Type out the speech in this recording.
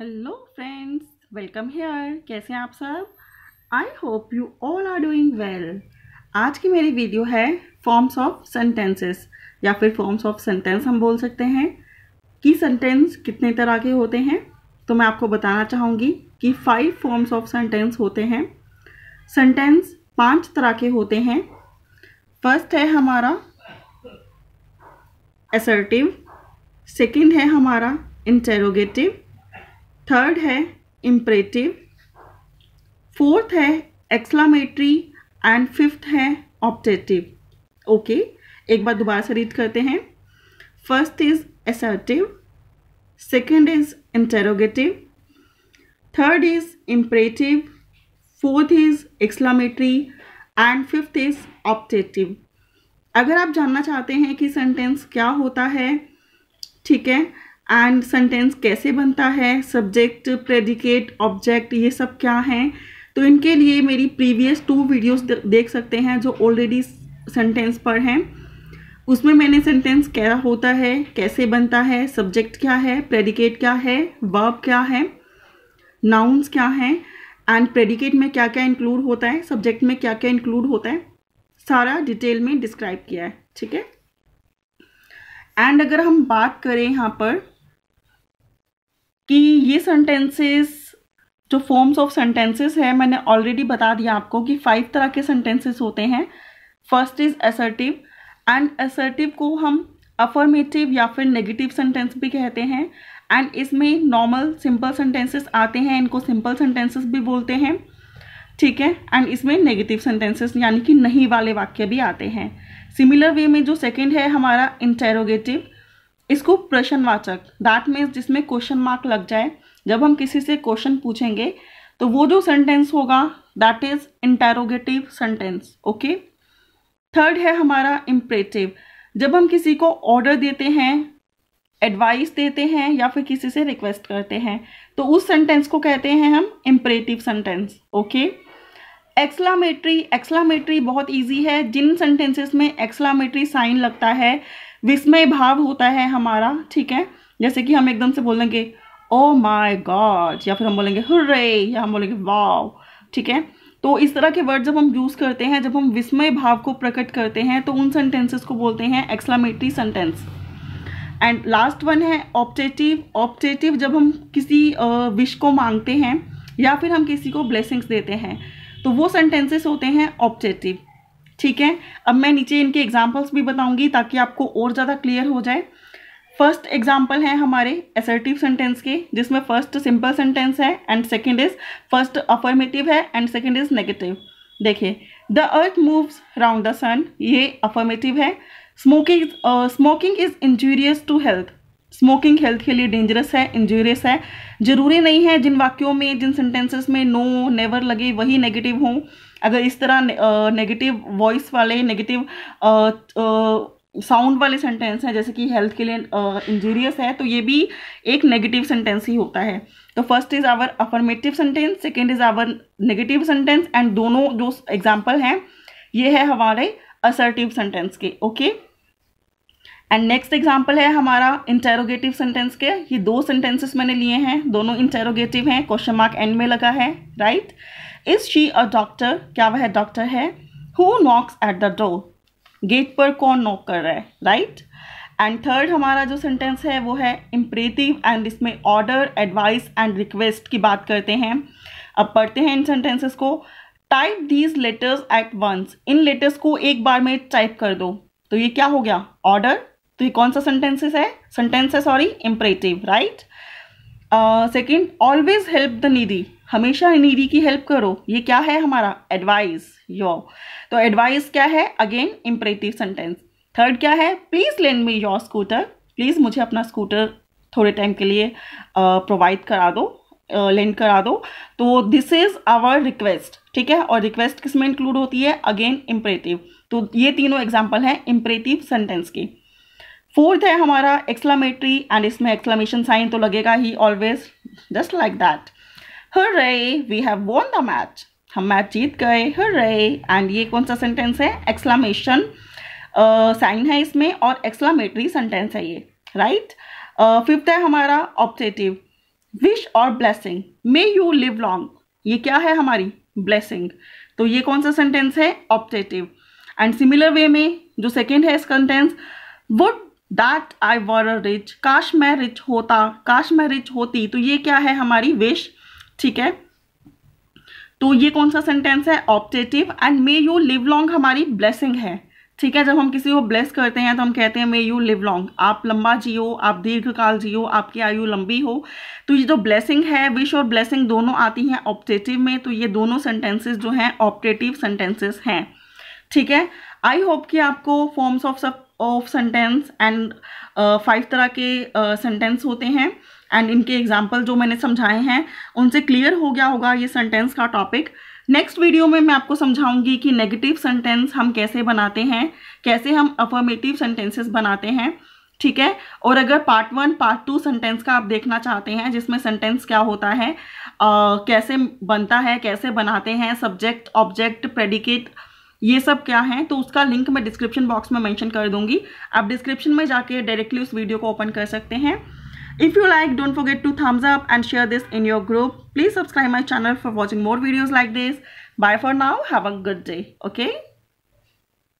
Hello friends welcome hair कैसे हैं आप सब I hope you all are doing well आज की मेरी वीडियो है फॉर्म्स ऑफ सेंटेंसेस या फिर फॉर्म्स ऑफ सेंटेंस हम बोल सकते हैं कि सेंटेंस कितने तरह के होते हैं तो मैं आपको बताना चाहूँगी कि फाइव फॉर्म्स ऑफ सेंटेंस होते हैं सेंटेंस पांच तरह के होते हैं फर्स्ट है हमारा एसर्टिव सेकेंड है हमारा इंटेरोगेटिव थर्ड है इम्परेटिव फोर्थ है एक्सलामेटरी एंड फिफ्थ है ऑप्टेटिव ओके एक बार दोबारा से रीड करते हैं first is assertive second is interrogative third is imperative fourth is exclamatory and fifth is optative अगर आप जानना चाहते हैं कि सेंटेंस क्या होता है ठीक है एंड सेंटेंस कैसे बनता है सब्जेक्ट प्रेडिकेट ऑब्जेक्ट ये सब क्या हैं तो इनके लिए मेरी प्रीवियस टू वीडियोस देख सकते हैं जो ऑलरेडी सेंटेंस पर हैं उसमें मैंने सेंटेंस क्या होता है कैसे बनता है सब्जेक्ट क्या है प्रेडिकेट क्या है वर्ब क्या है नाउन्स क्या हैं एंड प्रेडिकेट में क्या क्या इंक्लूड होता है सब्जेक्ट में क्या क्या इंक्लूड होता है सारा डिटेल में डिस्क्राइब किया है ठीक है एंड अगर हम बात करें यहाँ पर कि ये सेंटेंसेस जो फॉर्म्स ऑफ सेंटेंसेस है मैंने ऑलरेडी बता दिया आपको कि फाइव तरह के सेंटेंसेस होते हैं first is assertive and assertive को हम अफर्मेटिव या फिर नेगेटिव सेंटेंस भी कहते हैं एंड इसमें नॉर्मल सिंपल सेंटेंसेस आते हैं इनको सिंपल सेंटेंसेस भी बोलते हैं ठीक है एंड इसमें नेगेटिव सेंटेंसेस यानी कि नहीं वाले वाक्य भी आते हैं सिमिलर वे में जो सेकंड है हमारा इंटेरोगेटिव इसको प्रश्नवाचक दैट मीन्स जिसमें क्वेश्चन मार्क लग जाए जब हम किसी से क्वेश्चन पूछेंगे तो वो जो सेंटेंस होगा that is interrogative sentence okay third है हमारा इम्परेटिव जब हम किसी को ऑर्डर देते हैं एडवाइस देते हैं या फिर किसी से रिक्वेस्ट करते हैं तो उस सेंटेंस को कहते हैं हम imperative sentence okay exclamatory exclamatory बहुत इजी है जिन सेंटेंसेस में एक्सलामेट्री साइन लगता है विस्मय भाव होता है हमारा ठीक है जैसे कि हम एकदम से बोलेंगे ओ oh माय गॉड या फिर हम बोलेंगे हुर्रे या हम बोलेंगे वाव ठीक है तो इस तरह के वर्ड जब हम यूज़ करते हैं जब हम विस्मय भाव को प्रकट करते हैं तो उन सेंटेंसेस को बोलते हैं exclamatory sentence and last one है ऑप्टेटिव ऑप्टेटिव जब हम किसी विश को मांगते हैं या फिर हम किसी को ब्लेसिंग्स देते हैं तो वो सेंटेंसेस होते हैं ऑप्टेटिव ठीक है अब मैं नीचे इनके एग्जाम्पल्स भी बताऊंगी ताकि आपको और ज़्यादा क्लियर हो जाए फर्स्ट एग्जाम्पल है हमारे एसर्टिव सेंटेंस के जिसमें फर्स्ट सिंपल सेंटेंस है and second is first affirmative है एंड सेकेंड इज नेगेटिव देखिए the earth moves round the sun ये अफर्मेटिव है smoking smoking is injurious to health smoking health के लिए डेंजरस है इंजूरियस है ज़रूरी नहीं है जिन वाक्यों में जिन सेंटेंसेस में नो no, नेवर लगे वही नेगेटिव हों अगर इस तरह नेगेटिव वॉइस वाले नेगेटिव साउंड वाले सेंटेंस हैं जैसे कि हेल्थ के लिए इंजीरियस है तो ये भी एक नेगेटिव सेंटेंस ही होता है तो first is our affirmative sentence second is our negative sentence and दोनों जो एग्जाम्पल हैं ये है हमारे असर्टिव सेंटेंस के okay okay? And next example है हमारा इंटेरोगेटिव सेंटेंस के ये दो सेंटेंसेस मैंने लिए हैं दोनों इंटेरोगेटिव हैं क्वेश्चन मार्क एंड में लगा है right is she a doctor क्या वह डॉक्टर है who knocks at the door gate पर कौन नॉक कर रहा है राइट एंड थर्ड हमारा जो सेंटेंस है वो है इम्परेटिव एंड इसमें ऑर्डर एडवाइस एंड रिक्वेस्ट की बात करते हैं अब पढ़ते हैं इन सेंटेंसेस को type these letters at once इन लेटर्स को एक बार में टाइप कर दो तो ये क्या हो गया ऑर्डर तो ये कौन सा सेंटेंसेस है सेंटेंस है sorry imperative right second always help the needy हमेशा नीडी की हेल्प करो ये क्या है हमारा एडवाइस योर तो एडवाइस क्या है अगेन इम्परेटिव सेंटेंस थर्ड क्या है please lend me your scooter please मुझे अपना स्कूटर थोड़े टाइम के लिए प्रोवाइड uh, करा दो लेंड uh, करा दो तो दिस इज़ आवर रिक्वेस्ट ठीक है और रिक्वेस्ट किस में इंक्लूड होती है अगेन इम्परेटिव तो ये तीनों एग्जाम्पल हैं इम्परेटिव सेंटेंस की फोर्थ है हमारा एक्सलामेट्री एंड इसमें एक्सलामेशन साइन तो लगेगा ही always just like that hurrah we have won the match हम मैच जीत गए हर रे एंड ये कौन सा सेंटेंस है एक्सलामेशन साइन uh, है इसमें और एक्सलामेटरी सेंटेंस है ये राइट फिफ्थ है हमारा ऑप्टेटिव विश और blessing may you live long ये क्या है हमारी ब्लेसिंग तो ये कौन सा सेंटेंस है ऑप्टेटिव एंड सिमिलर वे में जो सेकेंड है इस sentence would that I were rich काश मैं रिच होता काश मैं रिच होती तो ये क्या है हमारी विश ठीक है तो ये कौन सा सेंटेंस है optative and may you live long हमारी ब्लेसिंग है ठीक है जब हम किसी को ब्लेस करते हैं तो हम कहते हैं मे यू लिव लॉन्ग आप लंबा जियो आप दीर्घकाल जियो आपकी आयु लंबी हो तो ये जो ब्लेसिंग है विश और ब्लेसिंग दोनों आती हैं ऑप्टेटिव में तो ये दोनों सेंटेंसेस जो हैं ऑप्टेटिव सेंटेंसेस हैं ठीक है आई होप कि आपको फॉर्म्स ऑफ सब ऑफ सेंटेंस एंड फाइव तरह के सेंटेंस uh, होते हैं एंड इनके एग्जाम्पल जो मैंने समझाए हैं उनसे क्लियर हो गया होगा ये सेंटेंस का टॉपिक नेक्स्ट वीडियो में मैं आपको समझाऊंगी कि नेगेटिव सेंटेंस हम कैसे बनाते हैं कैसे हम अफर्मेटिव सेंटेंसेस बनाते हैं ठीक है और अगर part one part two sentence का आप देखना चाहते हैं जिसमें सेंटेंस क्या होता है आ, uh, कैसे बनता है कैसे बनाते हैं सब्जेक्ट ऑब्जेक्ट प्रेडिकेट ये सब क्या है तो उसका लिंक मैं डिस्क्रिप्शन बॉक्स में मैंशन कर दूंगी आप डिस्क्रिप्शन में जाके डायरेक्टली उस वीडियो को ओपन कर सकते हैं If you like, don't forget to thumbs up and share this in your group. Please subscribe my channel for watching more videos like this. Bye for now. Have a good day. Okay?